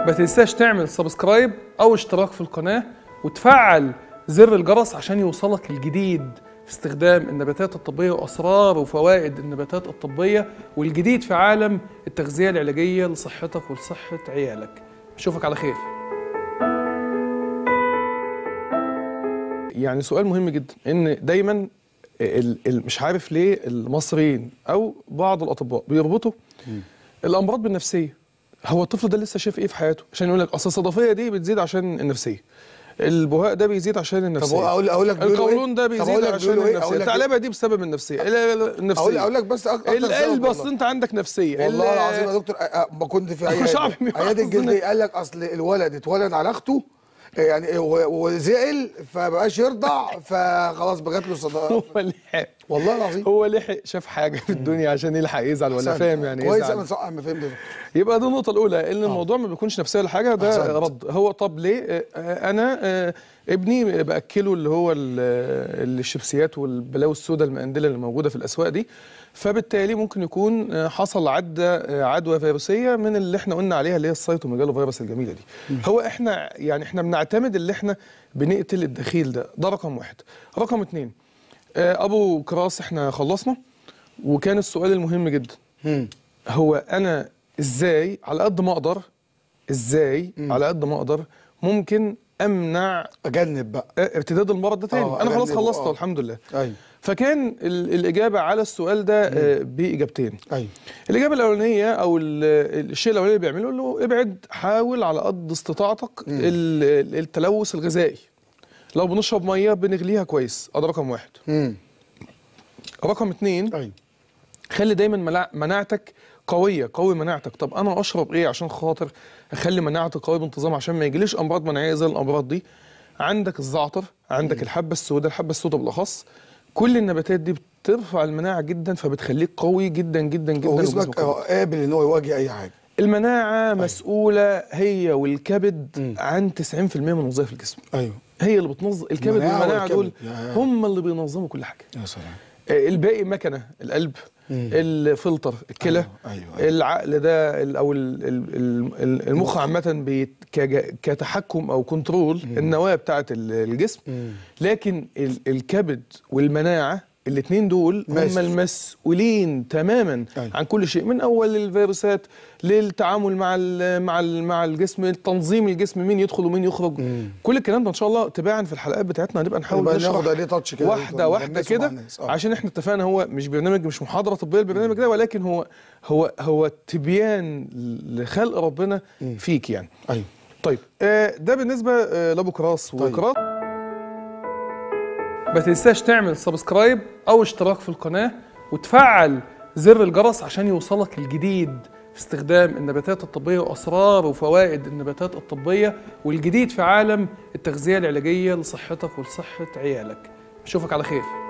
ما تنساش تعمل سبسكرايب او اشتراك في القناه وتفعل زر الجرس عشان يوصلك الجديد في استخدام النباتات الطبيه واسرار وفوائد النباتات الطبيه والجديد في عالم التغذيه العلاجيه لصحتك ولصحه عيالك اشوفك على خير يعني سؤال مهم جدا ان دايما مش عارف ليه المصريين او بعض الاطباء بيربطوا الامراض بالنفسيه هو الطفل ده لسه شايف ايه في حياته عشان يقول لك اصل الصدفيه دي بتزيد عشان النفسيه البهاء ده بيزيد عشان النفسيه طب اقول اقول لك إيه؟ القولون ده بيزيد عشان إيه؟ النفسيه الثعلبه دي بسبب النفسيه النفسيه اقول اقول لك بس اكتر القلب اصل انت عندك نفسيه والله العظيم يا دكتور ما كنت في عياده عياده الجلديه قال لك اصل الولد اتولد على اخته يعني وزعل فمبقاش يرضع فخلاص بجات له صداقه هو لحق والله العظيم هو لحق شاف حاجه في الدنيا عشان يلحق يزعل ولا فاهم يعني كويس انا صح ما فهمت يبقى دي النقطه الاولى ان آه. الموضوع ما بيكونش نفسيه حاجه ده أحسنت. رد هو طب ليه آه، آه، انا ابني باكله اللي هو الشيبسيات والبلاوي السوداء المقندله اللي موجوده في الاسواق دي فبالتالي ممكن يكون حصل عدة عدوى فيروسيه من اللي احنا قلنا عليها اللي هي السايتوميجالو فيروس الجميله دي هو احنا يعني احنا بنع بنعتمد اللي احنا بنقتل الدخيل ده ده رقم واحد رقم اتنين آه، ابو كراس احنا خلصنا وكان السؤال المهم جدا هو انا ازاي على قد ما اقدر ازاي على قد ما اقدر ممكن امنع اجنب بقى آه، ارتداد المرض ده تاني آه، انا خلاص خلصته أوه. الحمد لله ايوه فكان الاجابه على السؤال ده آه، باجابتين ايوه الاجابه الاولانيه او الشيء الاولاني اللي بيعمله له ابعد حاول على قد استطاعتك التلوث الغذائي لو بنشرب ميه بنغليها كويس ده رقم واحد مم. رقم اثنين ايوه خلي دايما مناعتك قويه قوي مناعتك طب انا اشرب ايه عشان خاطر اخلي مناعتي قويه بانتظام عشان ما يجيليش امراض مناعيه زي الامراض دي عندك الزعتر عندك الحبه السوداء الحبه السوداء بالاخص كل النباتات دي بترفع المناعه جدا فبتخليك قوي جدا جدا جدا هو جسمك قابل ان هو يواجه اي حاجه المناعه أيوه. مسؤوله هي والكبد عن 90% من وظائف الجسم ايوه هي اللي بتنظم الكبد والمناعه دول آه. هم اللي بينظموا كل حاجه يا سلام الباقي مكنه القلب الفلتر الكلى أيوة أيوة, أيوه. العقل ده او المخ عامه كتحكم او كنترول النواه بتاعه الجسم لكن الكبد والمناعه الاثنين دول هم المسؤولين تماما أي. عن كل شيء من اول الفيروسات للتعامل مع الـ مع الـ مع الجسم تنظيم الجسم مين يدخل ومين يخرج مم. كل الكلام ده ان شاء الله تباعا في الحلقات بتاعتنا هنبقى نحاول كده واحده واحده كده آه. عشان احنا اتفقنا هو مش برنامج مش محاضره طبيه البرنامج ده ولكن هو هو هو تبيان لخلق ربنا مم. فيك يعني ايوه طيب آه ده بالنسبه آه لابو كراس طيب. وكراس ما تنساش تعمل سبسكرايب او اشتراك في القناه وتفعل زر الجرس عشان يوصلك الجديد في استخدام النباتات الطبيه واسرار وفوائد النباتات الطبيه والجديد في عالم التغذيه العلاجيه لصحتك ولصحه عيالك اشوفك على خير